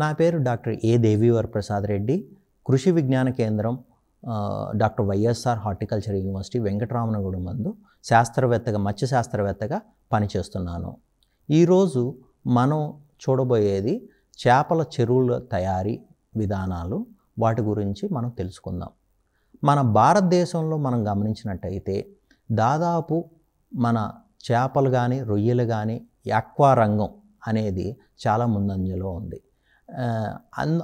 నా పేరు doctor A Devivar Prasad Reddy Krishi Vigyan Kendra doctor YSR horticulture university Venkataramannagudem నందు శాస్త్రవేత్తగా మత్స్య శాస్త్రవేత్తగా పనిచేస్తున్నాను ఈరోజు మనం చూడబోయేది చేపల చెరువుల తయారీ విధానాలు వాటి గురించి మనం తెలుసుకుందాం మన భారతదేశంలో మనం గమనించినట్టయితే దాదాపు మన చేపలు కానీ రొయ్యలు కానీ యాక్వా రంగం అనేది చాలా ముందంజలో ఉంది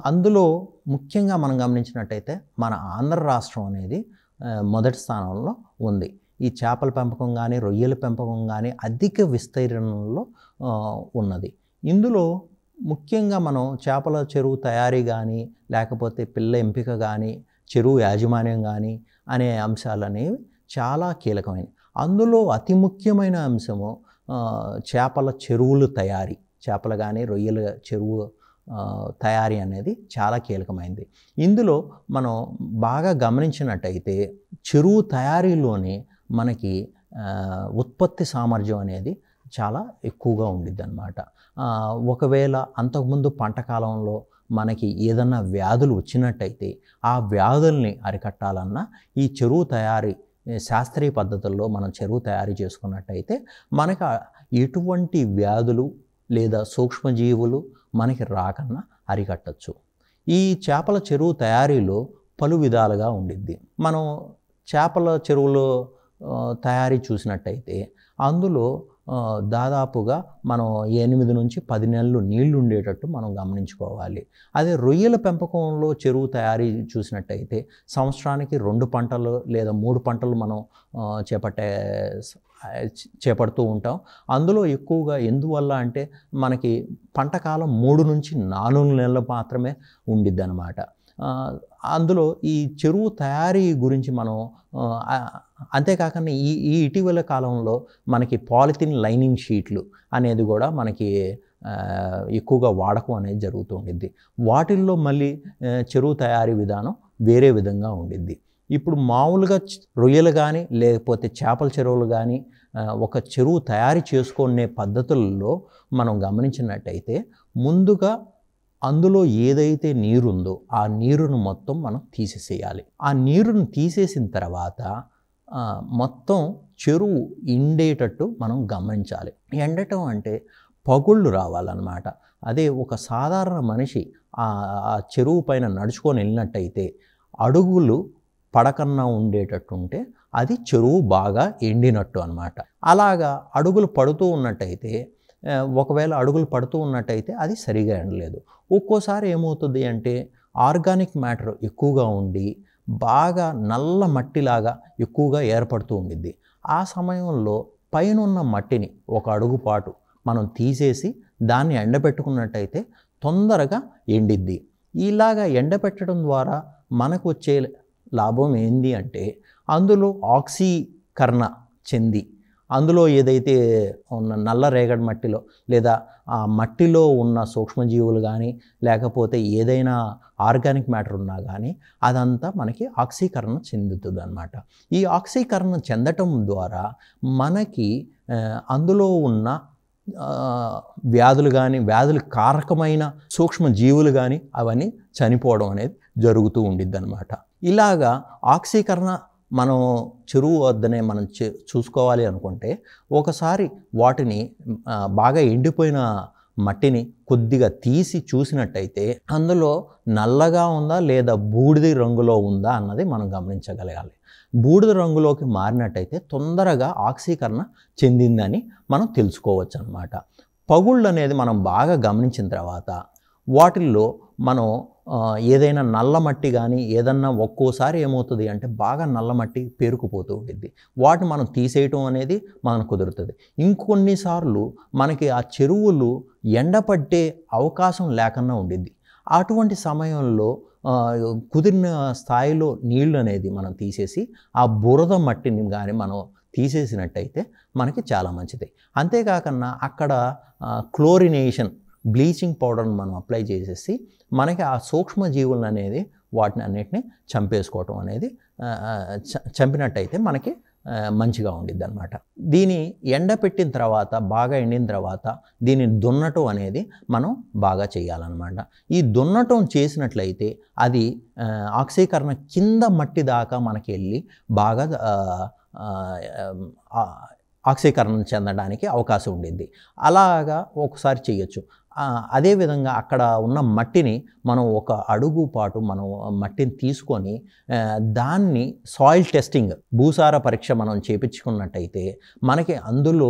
అందులో ముఖ్యంగా మనం గమనించినట్టయితే మన ఆంధ్ర రాష్ట్రం అనేది మొదటి స్థానంలో ఉంది ఈ చేపల పెంపకం కానీ రొయ్యల పెంపకం కానీ అధిక విస్తీర్ణంలో ఉన్నది ఇందులో ముఖ్యంగా మనం చేపల చెరువు తయారీ కానీ లేకపోతే పిల్ల ఎంపిక కానీ చెరువు యాజమాన్యం కానీ అనే అంశాలు అనేవి చాలా కీలకమైనవి అందులో అతి ముఖ్యమైన అంశము చేపల చెరువులు తయారీ చేపలు కానీ రొయ్యల చెరువు తయారీ అనేది చాలా కీలకమైంది ఇందులో మనం బాగా గమనించినట్టయితే చెరువు తయారీలోనే మనకి ఉత్పత్తి సామర్థ్యం అనేది చాలా ఎక్కువగా ఉండిద్ది అనమాట ఒకవేళ అంతకుముందు పంట కాలంలో మనకి ఏదన్నా వ్యాధులు వచ్చినట్టయితే ఆ వ్యాధుల్ని అరికట్టాలన్నా ఈ చెరువు తయారీ శాస్త్రీయ పద్ధతుల్లో మనం చెరువు తయారు చేసుకున్నట్టయితే మనకు ఎటువంటి వ్యాధులు లేదా సూక్ష్మజీవులు మనకి రాకన్నా అరికట్టచ్చు ఈ చేపల చెరువు తయారీలో పలు విధాలుగా ఉండిద్ది మనం చేపల చెరువులో తయారీ చూసినట్టయితే అందులో దాదాపుగా మనం ఎనిమిది నుంచి పది నెలలు నీళ్లు ఉండేటట్టు మనం గమనించుకోవాలి అదే రొయ్యల పెంపకంలో చెరువు తయారీ చూసినట్టయితే సంవత్సరానికి రెండు పంటలు లేదా మూడు పంటలు మనం చేపట్టే చేపడుతూ ఉంటాం అందులో ఎక్కువగా ఎందువల్ల అంటే మనకి పంటకాలం మూడు నుంచి నాలుగు నెలలు మాత్రమే ఉండిద్ది అనమాట అందులో ఈ చెరువు తయారీ గురించి మనం అంతేకాకుండా ఈ ఈ ఇటీవల కాలంలో మనకి పాలిథిన్ లైనింగ్ షీట్లు అనేది కూడా మనకి ఎక్కువగా వాడకం అనేది జరుగుతూ ఉండిద్ది వాటిల్లో మళ్ళీ చెరువు తయారీ విధానం వేరే విధంగా ఉండిద్ది ఇప్పుడు మామూలుగా రొయ్యలు కానీ లేకపోతే చేపల చెరువులు కానీ ఒక చెరువు తయారు చేసుకునే పద్ధతుల్లో మనం గమనించినట్టయితే ముందుగా అందులో ఏదైతే నీరుందో ఆ నీరును మొత్తం మనం తీసేసేయాలి ఆ నీరును తీసేసిన తర్వాత మొత్తం చెరువు ఎండేటట్టు మనం గమనించాలి ఎండటం అంటే పగుళ్ళు రావాలన్నమాట అదే ఒక సాధారణ మనిషి ఆ చెరువు పైన నడుచుకొని వెళ్ళినట్టయితే అడుగులు పడకన్నా ఉండేటట్టు ఉంటే అది చెరువు బాగా ఎండినట్టు అనమాట అలాగా అడుగులు పడుతూ ఉన్నట్టయితే ఒకవేళ అడుగులు పడుతూ ఉన్నట్టయితే అది సరిగా ఎండలేదు ఒక్కోసారి ఏమవుతుంది అంటే ఆర్గానిక్ మ్యాటర్ ఎక్కువగా ఉండి బాగా నల్ల మట్టిలాగా ఎక్కువగా ఏర్పడుతూ ఉండిద్ది ఆ సమయంలో పైనున్న మట్టిని ఒక అడుగు పాటు మనం తీసేసి దాన్ని ఎండబెట్టుకున్నట్టయితే తొందరగా ఎండిద్ది ఇలాగ ఎండబెట్టడం ద్వారా మనకు వచ్చే లాభం ఏంది అంటే అందులో ఆక్సీకరణ చెంది అందులో ఏదైతే ఉన్న నల్ల రేగడి మట్టిలో లేదా ఆ మట్టిలో ఉన్న సూక్ష్మజీవులు కానీ లేకపోతే ఏదైనా ఆర్గానిక్ మ్యాటర్ ఉన్నా కానీ అదంతా మనకి ఆక్సీకరణ చెందుతుంది అనమాట ఈ ఆక్సీకరణ చెందటం ద్వారా మనకి అందులో ఉన్న వ్యాధులు కానీ వ్యాధులు కారకమైన సూక్ష్మజీవులు కానీ అవన్నీ చనిపోవడం అనేది జరుగుతూ ఉండిద్ది అనమాట ఇలాగా ఆక్సీకరణ మనం చెరువు వద్దనే మనం చూసుకోవాలి అనుకుంటే ఒకసారి వాటిని బాగా ఎండిపోయిన మట్టిని కొద్దిగా తీసి చూసినట్టయితే అందులో నల్లగా ఉందా లేదా బూడిద రంగులో ఉందా అన్నది మనం గమనించగలగాలి బూడిద రంగులోకి మారినట్టయితే తొందరగా ఆక్సీకరణ చెందిందని మనం తెలుసుకోవచ్చు అనమాట పగుళ్ళు అనేది మనం బాగా గమనించిన తర్వాత వాటిల్లో మనం ఏదైనా నల్ల మట్టి కానీ ఏదన్నా ఒక్కోసారి ఏమవుతుంది అంటే బాగా నల్ల మట్టి పేరుకుపోతూ ఉంటుంది వాటిని మనం తీసేయటం అనేది మనకు కుదురుతుంది ఇంకొన్నిసార్లు మనకి ఆ చెరువులు ఎండపట్టే అవకాశం లేకుండా ఉండిద్ది అటువంటి సమయంలో కుదిరిన స్థాయిలో నీళ్ళు అనేది మనం తీసేసి ఆ బురద మట్టిని కానీ మనం తీసేసినట్టయితే మనకి చాలా మంచిది అంతేకాకుండా అక్కడ క్లోరినేషన్ బ్లీచింగ్ పౌడర్ని మనం అప్లై చేసేసి మనకి ఆ సూక్ష్మ జీవులను అనేది వాటిని అన్నిటిని చంపేసుకోవటం అనేది చంపినట్టయితే మనకి మంచిగా ఉండిద్ది అనమాట దీని ఎండ పెట్టిన తర్వాత బాగా ఎండిన తర్వాత దీన్ని దున్నటం అనేది మనం బాగా చేయాలన్నమాట ఈ దున్నటం చేసినట్లయితే అది ఆక్సీకరణ కింద మట్టి దాకా మనకి వెళ్ళి బాగా ఆక్సీకరణం చెందడానికి అవకాశం ఉండింది అలాగా ఒకసారి చేయొచ్చు అదేవిధంగా అక్కడ ఉన్న మట్టిని మనం ఒక అడుగు పాటు మనం మట్టిని తీసుకొని దాన్ని సాయిల్ టెస్టింగ్ భూసార పరీక్ష మనం చేపించుకున్నట్టయితే మనకి అందులో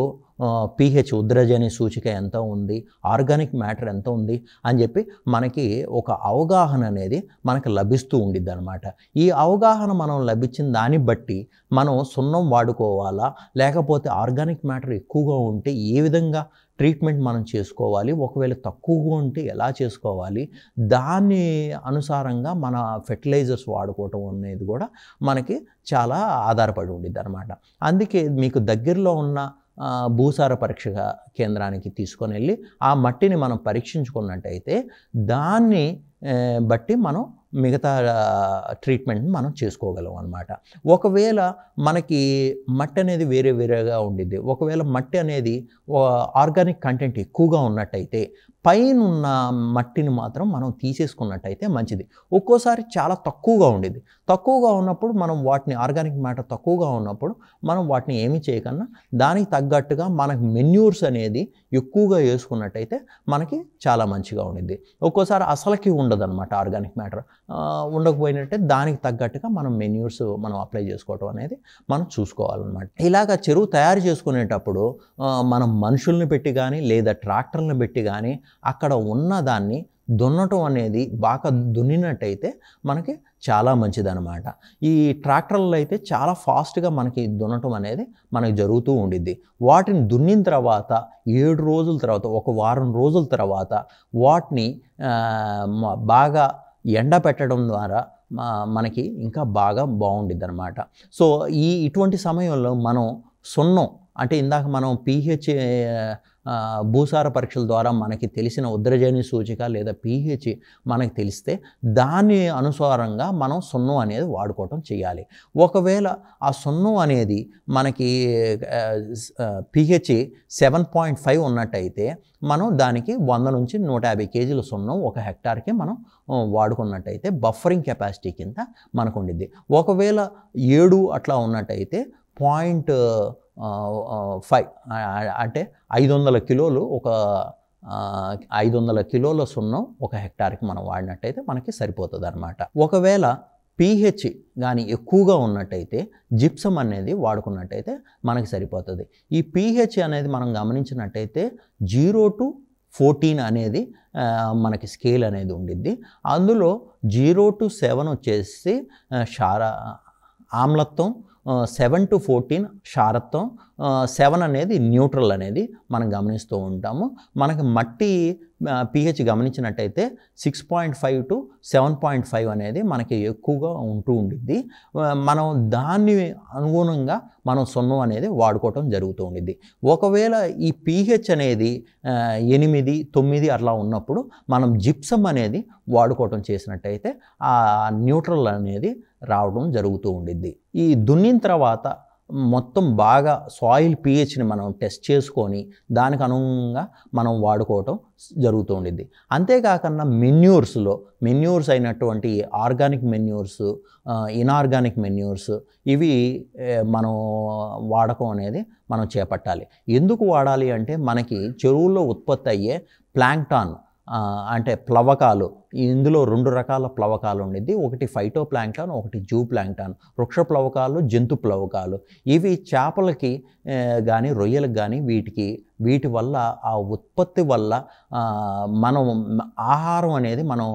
పీహెచ్ ఉద్రజని సూచిక ఎంత ఉంది ఆర్గానిక్ మ్యాటర్ ఎంత ఉంది అని చెప్పి మనకి ఒక అవగాహన అనేది మనకు లభిస్తూ ఉండిద్ది అనమాట ఈ అవగాహన మనం లభించిన దాన్ని బట్టి మనం సున్నం వాడుకోవాలా లేకపోతే ఆర్గానిక్ మ్యాటర్ ఎక్కువగా ఉంటే ఏ విధంగా ట్రీట్మెంట్ మనం చేసుకోవాలి ఒకవేళ తక్కువగా ఉంటే ఎలా చేసుకోవాలి దాని అనుసారంగా మన ఫెర్టిలైజర్స్ వాడుకోవటం అనేది కూడా మనకి చాలా ఆధారపడి ఉండిద్ది అనమాట అందుకే మీకు దగ్గరలో ఉన్న భూసార పరీక్ష కేంద్రానికి తీసుకొని వెళ్ళి ఆ మట్టిని మనం పరీక్షించుకున్నట్టయితే దాన్ని బట్టి మనం మిగతా ట్రీట్మెంట్ని మనం చేసుకోగలం అనమాట ఒకవేళ మనకి మట్టి అనేది వేరే వేరేగా ఉండిద్ది ఒకవేళ మట్టి అనేది ఆర్గానిక్ కంటెంట్ ఎక్కువగా ఉన్నట్టయితే పైన ఉన్న మట్టిని మాత్రం మనం తీసేసుకున్నట్టయితే మంచిది ఒక్కోసారి చాలా తక్కువగా ఉండేది తక్కువగా ఉన్నప్పుడు మనం వాటిని ఆర్గానిక్ మ్యాటర్ తక్కువగా ఉన్నప్పుడు మనం వాటిని ఏమీ చేయకన్నా దానికి తగ్గట్టుగా మనకు మెన్యూర్స్ అనేది ఎక్కువగా వేసుకున్నట్టయితే మనకి చాలా మంచిగా ఉండిద్ది ఒక్కోసారి అసలకి ఉన్న అనమాట ఆర్గానిక్ మ్యాటర్ ఉండకపోయినట్టే దానికి తగ్గట్టుగా మనం మెన్యూర్స్ మనం అప్లై చేసుకోవటం అనేది మనం చూసుకోవాలన్నమాట ఇలాగ చెరువు తయారు చేసుకునేటప్పుడు మనం మనుషుల్ని పెట్టి కానీ లేదా ట్రాక్టర్లను పెట్టి కానీ అక్కడ ఉన్న దాన్ని దున్నటం అనేది బాగా దున్నినట్టయితే మనకి చాలా మంచిదనమాట ఈ ట్రాక్టర్లు అయితే చాలా ఫాస్ట్గా మనకి దున్నటం అనేది మనకి జరుగుతూ ఉండిద్ది వాటిని దున్నిన తర్వాత ఏడు రోజుల తర్వాత ఒక వారం రోజుల తర్వాత వాటిని బాగా ఎండ పెట్టడం ద్వారా మనకి ఇంకా బాగా బాగుండిద్ది అనమాట సో ఈ ఇటువంటి సమయంలో మనం సున్నం అంటే ఇందాక మనం పీహెచ్ భూసార పరీక్షల ద్వారా మనకి తెలిసిన ఉద్రజని సూచిక లేదా పీహెచ్ మనకి తెలిస్తే దాని అనుసారంగా మనం సున్నం అనేది వాడుకోవటం చేయాలి ఒకవేళ ఆ సున్నం అనేది మనకి పిహెచ్ సెవెన్ పాయింట్ ఫైవ్ ఉన్నట్టయితే మనం దానికి వంద నుంచి నూట యాభై కేజీల సున్నం ఒక హెక్టార్కి మనం వాడుకున్నట్టయితే బఫరింగ్ కెపాసిటీ కింద మనకు ఉండిద్ది ఒకవేళ ఏడు అట్లా ఉన్నట్టయితే పాయింట్ ఫైవ్ అంటే ఐదు వందల కిలోలు ఒక ఐదు వందల కిలోల సున్నం ఒక హెక్టార్కి మనం వాడినట్టయితే మనకి సరిపోతుంది అనమాట ఒకవేళ పీహెచ్ కానీ ఎక్కువగా ఉన్నట్టయితే జిప్సం అనేది వాడుకున్నట్టయితే మనకి సరిపోతుంది ఈ పీహెచ్ అనేది మనం గమనించినట్టయితే జీరో టు ఫోర్టీన్ అనేది మనకి స్కేల్ అనేది ఉండిద్ది అందులో జీరో టు సెవెన్ వచ్చేసి క్షార ఆమ్లత్వం సెవెన్ టు ఫోర్టీన్ క్షారత్వం సెవెన్ అనేది న్యూట్రల్ అనేది మనం గమనిస్తూ ఉంటాము మనకి మట్టి పిహెచ్ గమనించినట్టయితే six point five to seven point five అనేది మనకి ఎక్కువగా ఉంటూ ఉండిద్ది మనం దాన్ని అనుగుణంగా మనం సున్నం అనేది వాడుకోవటం జరుగుతూ ఉండిద్ది ఒకవేళ ఈ పిహెచ్ అనేది ఎనిమిది తొమ్మిది అట్లా ఉన్నప్పుడు మనం జిప్సమ్ అనేది వాడుకోవటం చేసినట్టయితే ఆ న్యూట్రల్ అనేది రావడం జరుగుతూ ఉండిద్ది ఈ దున్నిన తర్వాత మొత్తం బాగా సాయిల్ పిహెచ్ని మనం టెస్ట్ చేసుకొని దానికి అనుగుణంగా మనం వాడుకోవటం జరుగుతూ ఉండిద్ది అంతేకాకుండా మెన్యూర్స్లో మెన్యూర్స్ అయినటువంటి ఆర్గానిక్ మెన్యూర్స్ ఇనార్గానిక్ మెన్యూర్స్ ఇవి మనం వాడకం అనేది మనం చేపట్టాలి ఎందుకు వాడాలి అంటే మనకి చెరువుల్లో ఉత్పత్తి అయ్యే ప్లాంక్టాన్ అంటే ప్లవకాలు ఇందులో రెండు రకాల ప్లవకాలు ఉండేది ఒకటి ఫైటో ప్లాంక్టాన్ ఒకటి జూ ప్లాంక్టాన్ వృక్ష ప్లవకాలు జంతు ప్లవకాలు ఇవి చేపలకి కానీ రొయ్యలకు కానీ వీటికి వీటి వల్ల ఆ ఉత్పత్తి వల్ల మనం ఆహారం అనేది మనం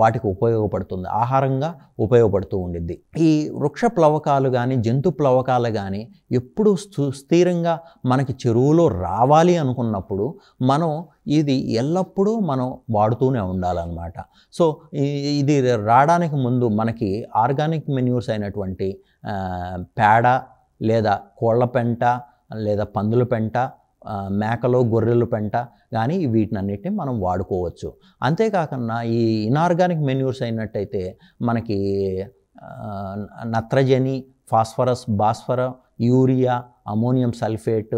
వాటికి ఉపయోగపడుతుంది ఆహారంగా ఉపయోగపడుతూ ఉండిద్ది ఈ వృక్ష ప్లవకాలు కానీ జంతు ప్లవకాలు కానీ ఎప్పుడు స్థిరంగా మనకి చెరువులో రావాలి అనుకున్నప్పుడు మనం ఇది ఎల్లప్పుడూ మనం వాడుతూనే ఉండాలన్నమాట సో ఇది రావడానికి ముందు మనకి ఆర్గానిక్ మెన్యూర్స్ అయినటువంటి పేడ లేదా కోళ్ళ పెంట లేదా పందుల పెంట మేకలు గొర్రెలు పెంట కానీ వీటిని అన్నిటిని మనం వాడుకోవచ్చు అంతేకాకుండా ఈ ఇనార్గానిక్ మెన్యూర్స్ అయినట్టయితే మనకి నత్రజని ఫాస్ఫరస్ భాస్వర urea ammonium sulphate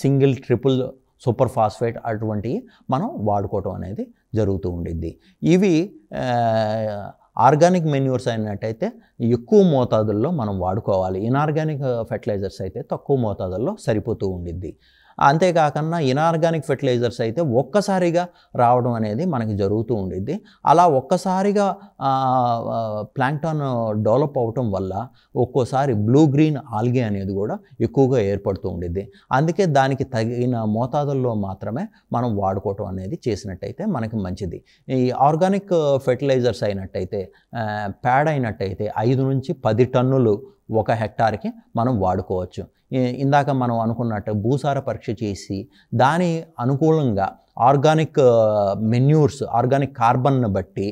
single triple super phosphate అటువంటివి మనం వాడుకోవటం అనేది జరుగుతూ ఉండిద్ది ఇవి ఆర్గానిక్ మెన్యూర్స్ అయినట్టయితే ఎక్కువ మోతాదుల్లో మనం వాడుకోవాలి ఇనార్గానిక్ ఫెర్టిలైజర్స్ అయితే తక్కువ మోతాదుల్లో సరిపోతూ ఉండిద్ది అంతేకాకుండా ఇనార్గానిక్ ఫెర్టిలైజర్స్ అయితే ఒక్కసారిగా రావడం అనేది మనకి జరుగుతూ ఉండిద్ది అలా ఒక్కసారిగా ప్లాంక్టాన్ డెవలప్ అవటం వల్ల ఒక్కోసారి బ్లూ గ్రీన్ ఆల్గే అనేది కూడా ఎక్కువగా ఏర్పడుతూ ఉండిద్ది అందుకే దానికి తగిన మోతాదుల్లో మాత్రమే మనం వాడుకోవటం అనేది చేసినట్టయితే మనకి మంచిది ఈ ఆర్గానిక్ ఫెర్టిలైజర్స్ అయినట్టయితే ప్యాడ్ అయినట్టయితే ఐదు నుంచి పది టన్నులు ఒక హెక్టార్కి మనం వాడుకోవచ్చు ఇందాక మనం అనుకున్నట్టు భూసార పరీక్ష చేసి దాని అనుకూలంగా ఆర్గానిక్ మెన్యూర్స్ ఆర్గానిక్ కార్బన్ను బట్టి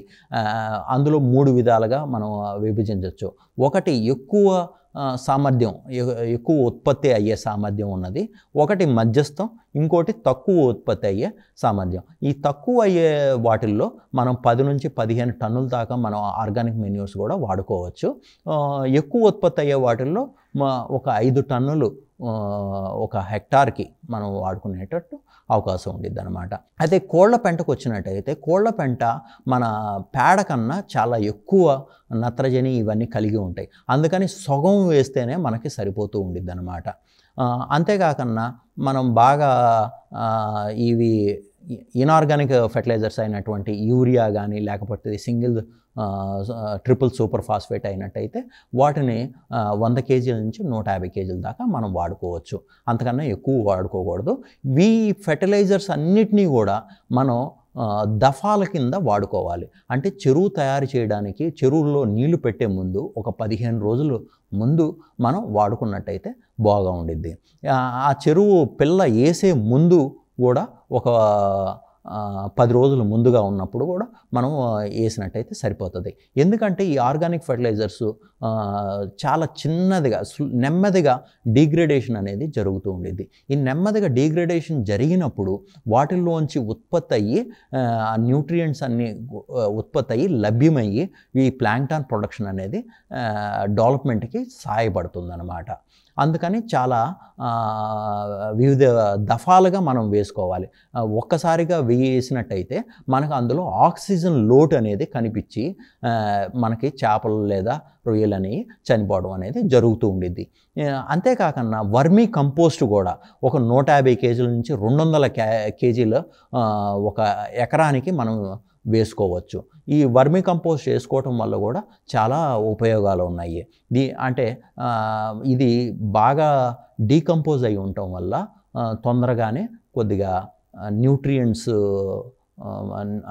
అందులో మూడు విధాలుగా మనం విభజించవచ్చు ఒకటి ఎక్కువ సామర్థ్యం ఎక్కువ ఉత్పత్తి అయ్యే సామర్థ్యం ఉన్నది ఒకటి మధ్యస్థం ఇంకోటి తక్కువ ఉత్పత్తి అయ్యే సామర్థ్యం ఈ తక్కువ అయ్యే వాటిల్లో మనం పది నుంచి పదిహేను టన్నుల దాకా మనం ఆర్గానిక్ మెన్యూస్ కూడా వాడుకోవచ్చు ఎక్కువ ఉత్పత్తి అయ్యే వాటిల్లో ఒక ఐదు టన్నులు ఒక హెక్టార్కి మనం వాడుకునేటట్టు అవకాశం ఉండిద్ది అనమాట అయితే కోళ్ల పెంటకు వచ్చినట్టయితే కోళ్ల పెంట మన పేడ కన్నా చాలా ఎక్కువ నత్రజని ఇవన్నీ కలిగి ఉంటాయి అందుకని సొగం వేస్తేనే మనకి సరిపోతూ ఉండిద్ది అనమాట అంతేకాకుండా మనం బాగా ఇవి ఇనార్గానిక్ ఫెర్టిలైజర్స్ అయినటువంటి యూరియా కానీ లేకపోతే సింగిల్ ట్రిపుల్ సూపర్ ఫాస్ఫేట్ అయినట్టయితే వాటిని వంద కేజీల నుంచి నూట యాభై కేజీల దాకా మనం వాడుకోవచ్చు అంతకన్నా ఎక్కువ వాడుకోకూడదు ఈ ఫెర్టిలైజర్స్ అన్నిటినీ కూడా మనం దఫాల కింద వాడుకోవాలి అంటే చెరువు తయారు చేయడానికి చెరువుల్లో నీళ్లు పెట్టే ముందు ఒక పదిహేను రోజులు ముందు మనం వాడుకున్నట్టయితే బాగా ఉండిద్ది ఆ చెరువు పిల్ల వేసే ముందు కూడా ఒక పది రోజులు ముందుగా ఉన్నప్పుడు కూడా మనం వేసినట్టయితే సరిపోతుంది ఎందుకంటే ఈ ఆర్గానిక్ ఫెర్టిలైజర్స్ చాలా చిన్నదిగా నెమ్మదిగా డీగ్రేడేషన్ అనేది జరుగుతూ ఉండేది ఈ నెమ్మదిగా డీగ్రేడేషన్ జరిగినప్పుడు వాటిల్లోంచి ఉత్పత్తి అయ్యి న్యూట్రియంట్స్ అన్ని ఉత్పత్తి అయ్యి లభ్యమయ్యి ఈ ప్లాంక్టాన్ ప్రొడక్షన్ అనేది డెవలప్మెంట్కి సహాయపడుతుంది అన్నమాట అందుకని చాలా వివిధ దఫాలుగా మనం వేసుకోవాలి ఒక్కసారిగా వేసినట్టయితే మనకు అందులో ఆక్సిజన్ లోటు అనేది కనిపించి మనకి చేపలు లేదా రొయ్యలు అనేవి చనిపోవడం అనేది జరుగుతూ ఉండిద్ది అంతేకాకుండా వర్మీ కంపోస్ట్ కూడా ఒక నూట యాభై కేజీల నుంచి రెండు వందల కేజీలు ఒక ఎకరానికి మనం వేసుకోవచ్చు ఈ వర్మి కంపోస్ట్ చేసుకోవటం వల్ల కూడా చాలా ఉపయోగాలు ఉన్నాయి దీ అంటే ఇది బాగా డీకంపోజ్ అయి ఉండటం వల్ల తొందరగానే కొద్దిగా న్యూట్రియంట్స్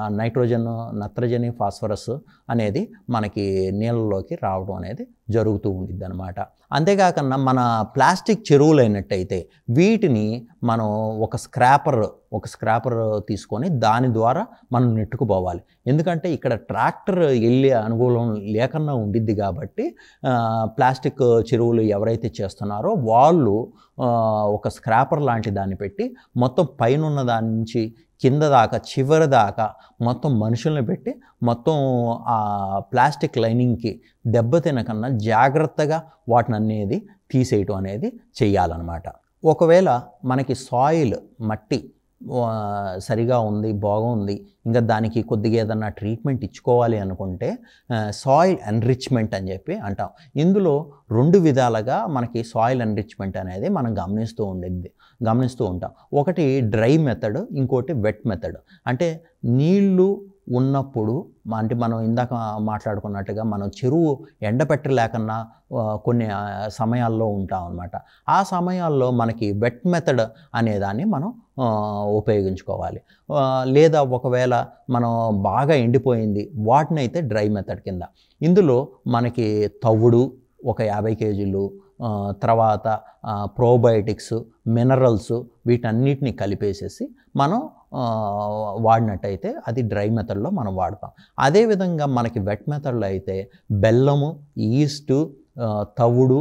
ఆ నైట్రోజన్ నత్రజని ఫాస్ఫరస్ అనేది మనకి నీళ్ళలోకి రావడం అనేది జరుగుతూ ఉండిద్ది అనమాట అంతేకాకుండా మన ప్లాస్టిక్ చెరువులు అయినట్టయితే వీటిని మనం ఒక స్క్రాపర్ ఒక స్క్రాపర్ తీసుకొని దాని ద్వారా మనం నెట్టుకుపోవాలి ఎందుకంటే ఇక్కడ ట్రాక్టర్ వెళ్ళే అనుకూలం లేకుండా ఉండిద్ది కాబట్టి ప్లాస్టిక్ చెరువులు ఎవరైతే చేస్తున్నారో వాళ్ళు ఒక స్క్రాపర్ లాంటి దాన్ని పెట్టి మొత్తం పైన దాని నుంచి కింద దాకా చివరి దాకా మొత్తం మనుషుల్ని పెట్టి మొత్తం ఆ ప్లాస్టిక్ లైనింగ్కి దెబ్బ తినకన్నా జాగ్రత్తగా వాటిని అనేది తీసేయటం అనేది చేయాలన్నమాట ఒకవేళ మనకి సాయిల్ మట్టి సరిగా ఉంది బాగుంది ఇంకా దానికి కొద్దిగా ఏదన్నా ట్రీట్మెంట్ ఇచ్చుకోవాలి అనుకుంటే సాయిల్ ఎన్రిచ్మెంట్ అని చెప్పి అంటాం ఇందులో రెండు విధాలుగా మనకి సాయిల్ ఎన్రిచ్మెంట్ అనేది మనం గమనిస్తూ ఉండేది గమనిస్తూ ఉంటాం ఒకటి డ్రై మెథడ్ ఇంకోటి వెట్ మెథడ్ అంటే నీళ్లు ఉన్నప్పుడు అంటే మనం ఇందాక మాట్లాడుకున్నట్టుగా మనం చెరువు ఎండపెట్టలేకన్నా కొన్ని సమయాల్లో ఉంటాం అనమాట ఆ సమయాల్లో మనకి వెట్ మెథడ్ అనే దాన్ని మనం ఉపయోగించుకోవాలి లేదా ఒకవేళ మనం బాగా ఎండిపోయింది వాటిని అయితే డ్రై మెథడ్ కింద ఇందులో మనకి తవ్వుడు ఒక యాభై కేజీలు తర్వాత ప్రోబయోటిక్స్ మినరల్స్ వీటన్నిటిని కలిపేసేసి మనం వాడినట్టయితే అది డ్రై మెథడ్లో మనం వాడతాం అదేవిధంగా మనకి వెట్ మెథడ్లో అయితే బెల్లము ఈస్టు తవుడు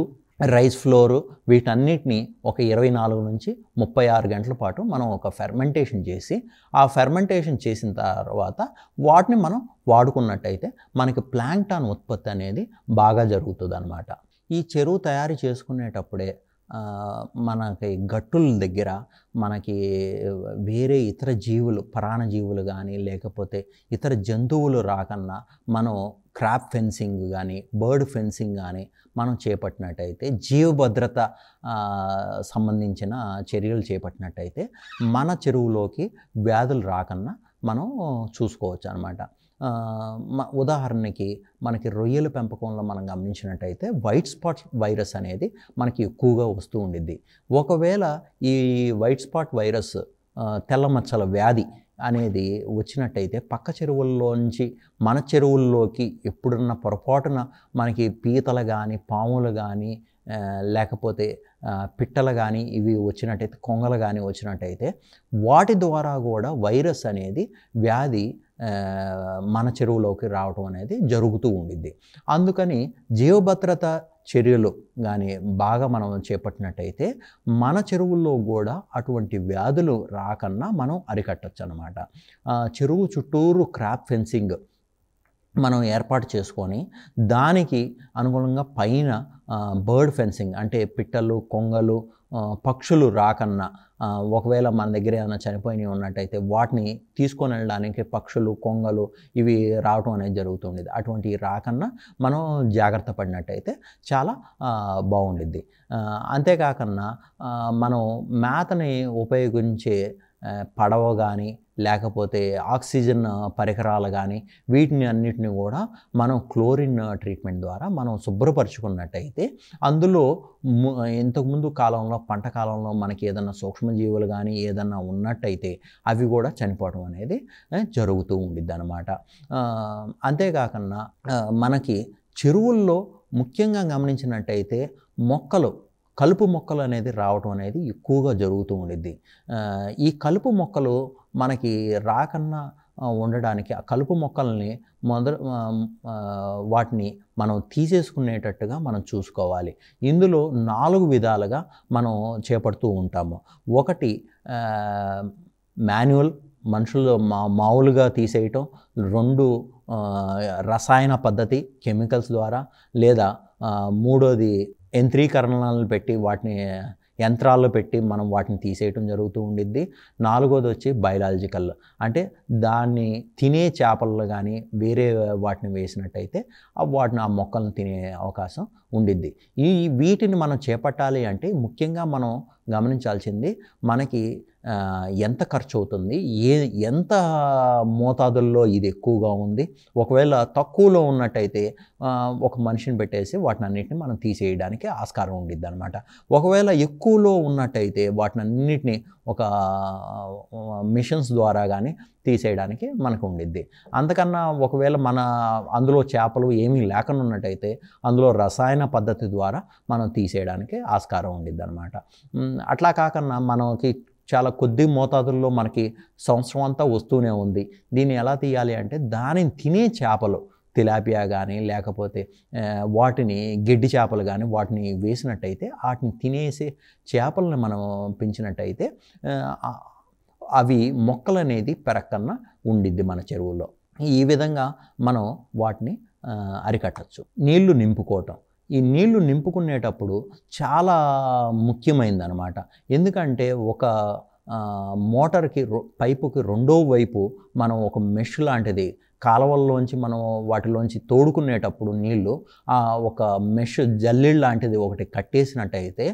రైస్ ఫ్లోరు వీటన్నిటిని ఒక ఇరవై నాలుగు నుంచి ముప్పై ఆరు గంటల పాటు మనం ఒక ఫెర్మెంటేషన్ చేసి ఆ ఫెర్మెంటేషన్ చేసిన తర్వాత వాటిని మనం వాడుకున్నట్టయితే మనకి ప్లాంక్టాన్ ఉత్పత్తి అనేది బాగా జరుగుతుంది ఈ చెరువు తయారు చేసుకునేటప్పుడే మనకి గట్టుల దగ్గర మనకి వేరే ఇతర జీవులు ప్రాణజీవులు కానీ లేకపోతే ఇతర జంతువులు రాకన్నా మనం క్రాప్ ఫెన్సింగ్ కానీ బర్డ్ ఫెన్సింగ్ కానీ మనం చేపట్టినట్టయితే జీవభద్రత సంబంధించిన చర్యలు చేపట్టినట్టయితే మన చెరువులోకి వ్యాధులు రాకన్నా మనం చూసుకోవచ్చు అనమాట ఉదాహరణకి మనకి రొయ్యల పెంపకంలో మనం గమనించినట్టయితే వైట్ స్పాట్ వైరస్ అనేది మనకి ఎక్కువగా వస్తూ ఉండిద్ది ఒకవేళ ఈ వైట్ స్పాట్ వైరస్ తెల్లమచ్చల వ్యాధి అనేది వచ్చినట్టయితే పక్క చెరువుల్లోంచి మన చెరువుల్లోకి ఎప్పుడున్న పొరపాటున మనకి పీతలు కానీ పాములు కానీ లేకపోతే పిట్టలు కానీ ఇవి వచ్చినట్టయితే కొంగలు కానీ వచ్చినట్టయితే వాటి ద్వారా కూడా వైరస్ అనేది వ్యాధి మన చెరువులోకి రావటం అనేది జరుగుతూ ఉండిద్ది అందుకని జీవభద్రత చర్యలు కానీ బాగా మనం చేపట్టినట్టయితే మన చెరువుల్లో కూడా అటువంటి వ్యాధులు రాకన్నా మనం అరికట్టచ్చు అనమాట చెరువు చుట్టూరు క్రాప్ ఫెన్సింగ్ మనం ఏర్పాటు చేసుకొని దానికి అనుగుణంగా పైన బర్డ్ ఫెన్సింగ్ అంటే పిట్టలు కొంగలు పక్షులు రాకన్నా ఒకవేళ మన దగ్గర ఏమైనా చనిపోయినవి ఉన్నట్టయితే వాటిని తీసుకొని వెళ్ళడానికి పక్షులు కొంగలు ఇవి రావటం అనేది జరుగుతుండేది అటువంటి రాకన్నా మనం జాగ్రత్త పడినట్టయితే చాలా బాగుండిద్ది అంతేకాకన్నా మనం మేతని ఉపయోగించే పడవ కానీ లేకపోతే ఆక్సిజన్ పరికరాలు కానీ వీటిని అన్నిటిని కూడా మనం క్లోరిన్ ట్రీట్మెంట్ ద్వారా మనం శుభ్రపరచుకున్నట్టయితే అందులో ఇంతకుముందు కాలంలో పంట కాలంలో మనకి ఏదన్నా సూక్ష్మజీవులు కానీ ఏదన్నా ఉన్నట్టయితే అవి కూడా చనిపోవడం అనేది జరుగుతూ ఉండిద్ది అనమాట అంతేకాకుండా మనకి చెరువుల్లో ముఖ్యంగా గమనించినట్టయితే మొక్కలు కలుపు మొక్కలు అనేది రావటం అనేది ఎక్కువగా జరుగుతూ ఉండిద్ది ఈ కలుపు మొక్కలు మనకి రాకన్నా ఉండడానికి ఆ కలుపు మొక్కల్ని మొదట వాటిని మనం తీసేసుకునేటట్టుగా మనం చూసుకోవాలి ఇందులో నాలుగు విధాలుగా మనం చేపడుతూ ఉంటాము ఒకటి మాన్యువల్ మనుషులు మా మామూలుగా తీసేయటం రెండు రసాయన పద్ధతి కెమికల్స్ ద్వారా లేదా మూడోది యంత్రీకరణలను పెట్టి వాటిని యంత్రాల్లో పెట్టి మనం వాటిని తీసేయటం జరుగుతూ ఉండిద్ది నాలుగోది వచ్చి బయలాజికల్ అంటే దాన్ని తినే చేపలు కానీ వేరే వాటిని వేసినట్టయితే వాటిని ఆ మొక్కలను తినే అవకాశం ఉండిద్ది ఈ వీటిని మనం చేపట్టాలి అంటే ముఖ్యంగా మనం గమనించాల్సింది మనకి ఎంత ఖర్చు అవుతుంది ఏ ఎంత మోతాదుల్లో ఇది ఎక్కువగా ఉంది ఒకవేళ తక్కువలో ఉన్నట్టయితే ఒక మనిషిని పెట్టేసి వాటిని అన్నిటిని మనం తీసేయడానికి ఆస్కారం ఉండిద్ది అనమాట ఒకవేళ ఎక్కువలో ఉన్నట్టయితే వాటిని అన్నింటినీ ఒక మిషన్స్ ద్వారా కానీ తీసేయడానికి మనకు ఉండిద్ది అంతకన్నా ఒకవేళ మన అందులో చేపలు ఏమీ లేకుండా ఉన్నట్టయితే అందులో రసాయన పద్ధతి ద్వారా మనం తీసేయడానికి ఆస్కారం ఉండిద్ది అనమాట అట్లా కాకన్నా మనకి చాలా కొద్ది మోతాదుల్లో మనకి సంవత్సరం అంతా వస్తూనే ఉంది దీన్ని ఎలా తీయాలి అంటే దానిని తినే చేపలు తిలాపియా కానీ లేకపోతే వాటిని గెడ్డి చేపలు కానీ వాటిని వేసినట్టయితే వాటిని తినేసే చేపలను మనం పెంచినట్టయితే అవి మొక్కలు అనేది పెరక్కన్నా ఉండిద్ది మన చెరువుల్లో ఈ విధంగా మనం వాటిని అరికట్టచ్చు నీళ్లు నింపుకోవటం ఈ నీళ్లు నింపుకునేటప్పుడు చాలా అనమాట ఎందుకంటే ఒక మోటార్కి పైపుకి రెండో వైపు మనం ఒక మెష్ లాంటిది కాలువల్లోంచి మనం వాటిలోంచి తోడుకునేటప్పుడు నీళ్లు ఒక మెష్ జల్లి లాంటిది ఒకటి కట్టేసినట్టయితే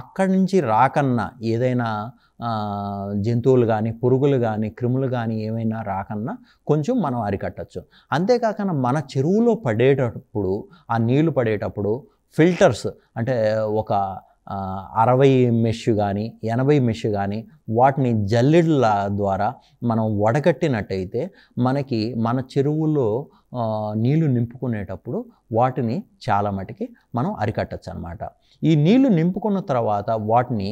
అక్కడి నుంచి రాకన్నా ఏదైనా జంతువులు కానీ పురుగులు కానీ క్రిములు కానీ ఏమైనా రాకన్నా కొంచెం మనం అరికట్టచ్చు అంతేకాకుండా మన చెరువులో పడేటప్పుడు ఆ నీళ్లు పడేటప్పుడు ఫిల్టర్స్ అంటే ఒక అరవై మెష్ కానీ ఎనభై మెష్ కానీ వాటిని జల్లెడ్ల ద్వారా మనం వడగట్టినట్టయితే మనకి మన చెరువులో నీళ్లు నింపుకునేటప్పుడు వాటిని చాలా మటుకి మనం అరికట్టచ్చు అనమాట ఈ నీళ్లు నింపుకున్న తర్వాత వాటిని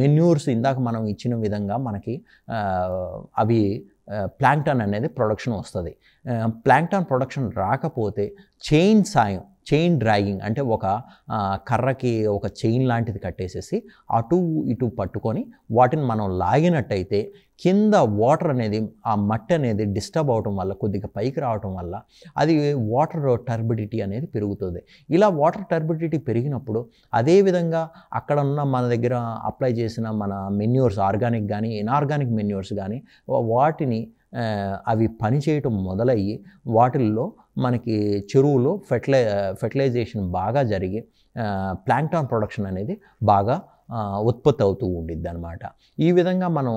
మెన్యూర్స్ ఇందాక మనం ఇచ్చిన విధంగా మనకి అవి ప్లాంక్టన్ అనేది ప్రొడక్షన్ వస్తుంది ప్లాంక్టన్ ప్రొడక్షన్ రాకపోతే చైన్ సాయం చైన్ డ్రాగింగ్ అంటే ఒక కర్రకి ఒక చైన్ లాంటిది కట్టేసేసి అటు ఇటు పట్టుకొని వాటిని మనం లాగినట్టయితే కింద వాటర్ అనేది ఆ మట్టి అనేది డిస్టర్బ్ అవటం వల్ల కొద్దిగా పైకి రావటం వల్ల అది వాటర్ టర్బిడిటీ అనేది పెరుగుతుంది ఇలా వాటర్ టర్బిడిటీ పెరిగినప్పుడు అదేవిధంగా అక్కడ ఉన్న మన దగ్గర అప్లై చేసిన మన మెన్యూర్స్ ఆర్గానిక్ కానీ ఇన్ఆర్గానిక్ మెన్యూర్స్ కానీ వాటిని అవి పనిచేయటం మొదలయ్యి వాటిల్లో మనకి చెరువులో ఫెర్టిలై ఫెర్టిలైజేషన్ బాగా జరిగి ప్లాంక్టాన్ ప్రొడక్షన్ అనేది బాగా ఉత్పత్తి అవుతూ ఉండిద్ది అనమాట ఈ విధంగా మనం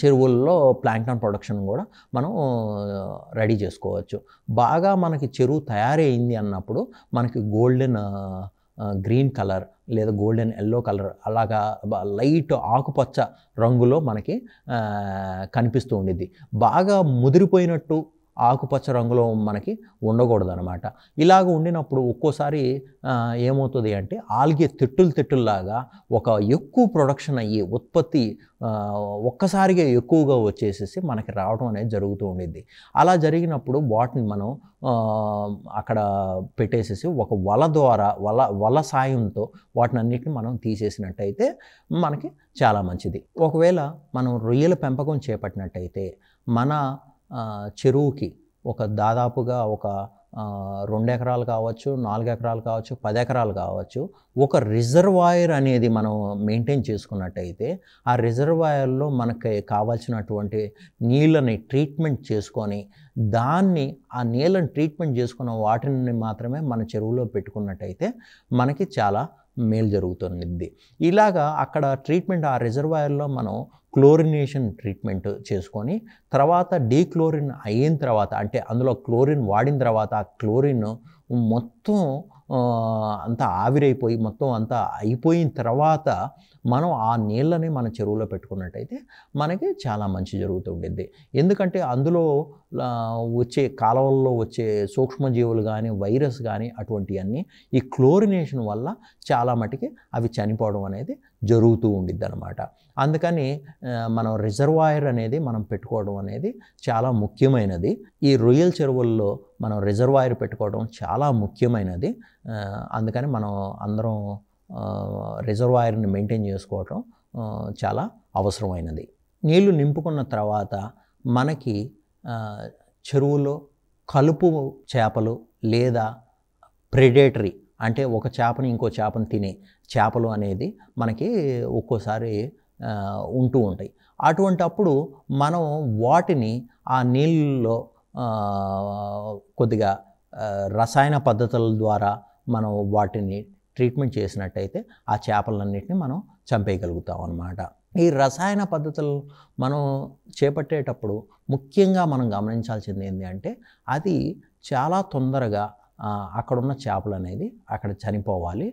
చెరువుల్లో ప్లాంక్టాన్ ప్రొడక్షన్ కూడా మనం రెడీ చేసుకోవచ్చు బాగా మనకి చెరువు తయారైంది అన్నప్పుడు మనకి గోల్డెన్ గ్రీన్ కలర్ లేదా గోల్డెన్ ఎల్లో కలర్ అలాగా లైట్ ఆకుపచ్చ రంగులో మనకి కనిపిస్తూ ఉండిద్ది బాగా ముదిరిపోయినట్టు ఆకుపచ్చ రంగులో మనకి ఉండకూడదు అనమాట ఇలాగ ఉండినప్పుడు ఒక్కోసారి ఏమవుతుంది అంటే ఆల్గే తిట్టులు తిట్టుల్లాగా ఒక ఎక్కువ ప్రొడక్షన్ అయ్యి ఉత్పత్తి ఒక్కసారిగా ఎక్కువగా వచ్చేసేసి మనకి రావడం అనేది జరుగుతూ ఉండిద్ది అలా జరిగినప్పుడు వాటిని మనం అక్కడ పెట్టేసేసి ఒక వల ద్వారా వల వల సాయంతో వాటిని అన్నిటిని మనం తీసేసినట్టయితే మనకి చాలా మంచిది ఒకవేళ మనం రొయ్యల పెంపకం చేపట్టినట్టయితే మన చెరువుకి ఒక దాదాపుగా ఒక రెండు ఎకరాలు కావచ్చు నాలుగు ఎకరాలు కావచ్చు పది ఎకరాలు కావచ్చు ఒక రిజర్వాయర్ అనేది మనం మెయింటైన్ చేసుకున్నట్టయితే ఆ రిజర్వాయర్లో మనకి కావాల్సినటువంటి నీళ్ళని ట్రీట్మెంట్ చేసుకొని దాన్ని ఆ నీళ్ళని ట్రీట్మెంట్ చేసుకున్న వాటిని మాత్రమే మన చెరువులో పెట్టుకున్నట్టయితే మనకి చాలా మేలు జరుగుతుంది ఇలాగా అక్కడ ట్రీట్మెంట్ ఆ రిజర్వాయర్లో మనం క్లోరినేషన్ ట్రీట్మెంట్ చేసుకొని తర్వాత డీక్లోరిన్ అయిన తర్వాత అంటే అందులో క్లోరిన్ వాడిన తర్వాత ఆ క్లోరిన్ మొత్తం అంతా ఆవిరైపోయి మొత్తం అంతా అయిపోయిన తర్వాత మనం ఆ నీళ్ళని మన చెరువులో పెట్టుకున్నట్టయితే మనకి చాలా మంచి జరుగుతూ ఉండేది ఎందుకంటే అందులో వచ్చే కాలువల్లో వచ్చే సూక్ష్మజీవులు కానీ వైరస్ కానీ అటువంటివన్నీ ఈ క్లోరినేషన్ వల్ల చాలా మటుకి అవి చనిపోవడం అనేది జరుగుతూ ఉండిద్ది అనమాట అందుకని మనం రిజర్వాయర్ అనేది మనం పెట్టుకోవడం అనేది చాలా ముఖ్యమైనది ఈ రొయ్యల చెరువుల్లో మనం రిజర్వాయర్ పెట్టుకోవడం చాలా ముఖ్యమైనది అందుకని మనం అందరం రిజర్వాయర్ని మెయింటైన్ చేసుకోవటం చాలా అవసరమైనది నీళ్లు నింపుకున్న తర్వాత మనకి చెరువులో కలుపు చేపలు లేదా ప్రెడేటరీ అంటే ఒక చేపని ఇంకో చేపను తినే చేపలు అనేది మనకి ఒక్కోసారి ఉంటూ ఉంటాయి అటువంటి అప్పుడు మనం వాటిని ఆ నీళ్ళలో కొద్దిగా రసాయన పద్ధతుల ద్వారా మనం వాటిని ట్రీట్మెంట్ చేసినట్టయితే ఆ చేపలన్నింటినీ మనం చంపేయగలుగుతాం అన్నమాట ఈ రసాయన పద్ధతులు మనం చేపట్టేటప్పుడు ముఖ్యంగా మనం గమనించాల్సింది ఏంటి అంటే అది చాలా తొందరగా అక్కడున్న చేపలు అనేది అక్కడ చనిపోవాలి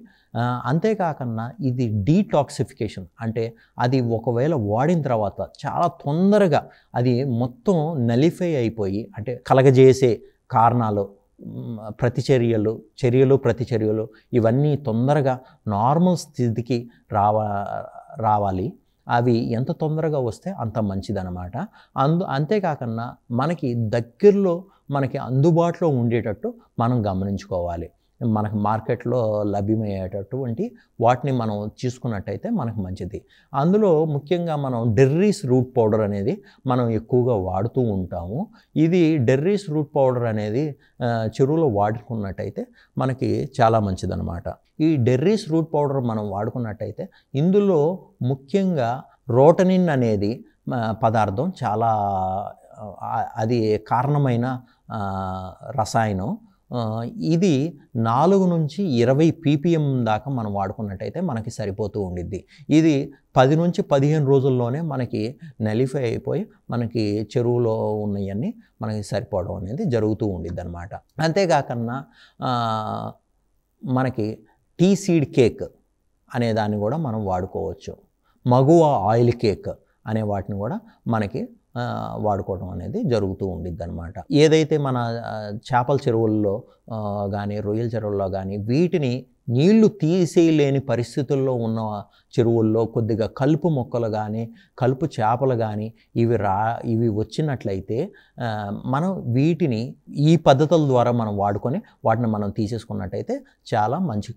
అంతేకాకుండా ఇది డీటాక్సిఫికేషన్ అంటే అది ఒకవేళ వాడిన తర్వాత చాలా తొందరగా అది మొత్తం నలిఫై అయిపోయి అంటే కలగజేసే కారణాలు ప్రతిచర్యలు చర్యలు ప్రతిచర్యలు ఇవన్నీ తొందరగా నార్మల్ స్థితికి రావా రావాలి అవి ఎంత తొందరగా వస్తే అంత మంచిదన్నమాట అందు అంతేకాకుండా మనకి దగ్గరలో మనకి అందుబాటులో ఉండేటట్టు మనం గమనించుకోవాలి మనకు మార్కెట్లో లభ్యమయ్యేటటువంటి వాటిని మనం తీసుకున్నట్టయితే మనకు మంచిది అందులో ముఖ్యంగా మనం డెర్రీస్ రూట్ పౌడర్ అనేది మనం ఎక్కువగా వాడుతూ ఉంటాము ఇది డెర్రీస్ రూట్ పౌడర్ అనేది చెరువులో వాడుకున్నట్టయితే మనకి చాలా మంచిదన్నమాట ఈ డెర్రీస్ రూట్ పౌడర్ మనం వాడుకున్నట్టయితే ఇందులో ముఖ్యంగా రోటనిన్ అనేది పదార్థం చాలా అది కారణమైన రసాయనం ఇది నాలుగు నుంచి ఇరవై పీపీఎం దాకా మనం వాడుకున్నట్టయితే మనకి సరిపోతూ ఉండిద్ది ఇది పది నుంచి పదిహేను రోజుల్లోనే మనకి నలిఫై అయిపోయి మనకి చెరువులో ఉన్నవన్నీ మనకి సరిపోవడం అనేది జరుగుతూ ఉండిద్ది అనమాట అంతేకాకుండా మనకి టీ సీడ్ కేక్ అనే దాన్ని కూడా మనం వాడుకోవచ్చు మగువ ఆయిల్ కేక్ అనే వాటిని కూడా మనకి వాడుకోవడం అనేది జరుగుతూ ఉండిద్ది అనమాట ఏదైతే మన చేపల చెరువుల్లో కానీ రొయ్యల చెరువుల్లో కానీ వీటిని నీళ్లు తీసేయలేని పరిస్థితుల్లో ఉన్న చెరువుల్లో కొద్దిగా కలుపు మొక్కలు కానీ కలుపు చేపలు కానీ ఇవి రా ఇవి వచ్చినట్లయితే మనం వీటిని ఈ పద్ధతుల ద్వారా మనం వాడుకొని వాటిని మనం తీసేసుకున్నట్టయితే చాలా మంచి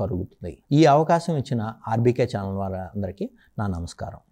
కరుగుతుంది ఈ అవకాశం ఇచ్చిన ఆర్బికే ఛానల్ వారందరికీ నా నమస్కారం